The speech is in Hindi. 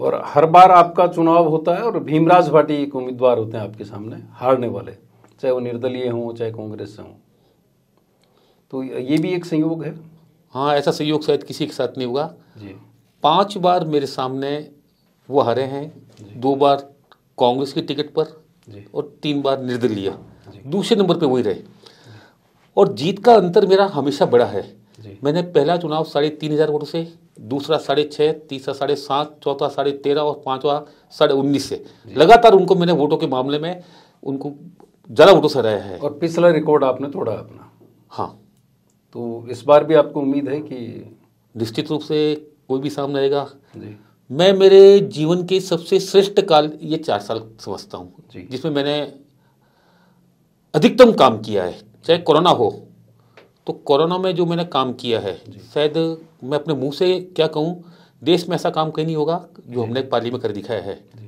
और हर बार आपका चुनाव होता है और भीमराज भाटी एक उम्मीदवार होते हैं आपके सामने हारने वाले चाहे वो निर्दलीय हों चाहे कांग्रेस से हों तो ये भी एक संयोग है हाँ ऐसा संयोग शायद किसी के साथ नहीं हुआ जी पांच बार मेरे सामने वो हारे हैं दो बार कांग्रेस की टिकट पर और तीन बार निर्दलीय दूसरे नंबर पे वही रहे और जीत का अंतर मेरा हमेशा बड़ा है मैंने पहला चुनाव साढ़े तीन हज़ार वोटों से दूसरा साढ़े छः तीसरा साढ़े सात चौथा साढ़े तेरह और पाँचवा साढ़े उन्नीस से लगातार उनको मैंने वोटों के मामले में उनको ज़्यादा वोटों से रहे हैं और पिछला रिकॉर्ड आपने तोड़ा अपना हाँ तो इस बार भी आपको उम्मीद है कि निश्चित रूप से कोई भी सामने आएगा मैं मेरे जीवन के सबसे श्रेष्ठ काल ये चार साल समझता हूँ जिसमें मैंने अधिकतम काम किया है चाहे कोरोना हो तो कोरोना में जो मैंने काम किया है शायद मैं अपने मुंह से क्या कहूँ देश में ऐसा काम कहीं नहीं होगा जो हमने पाली में कर दिखाया है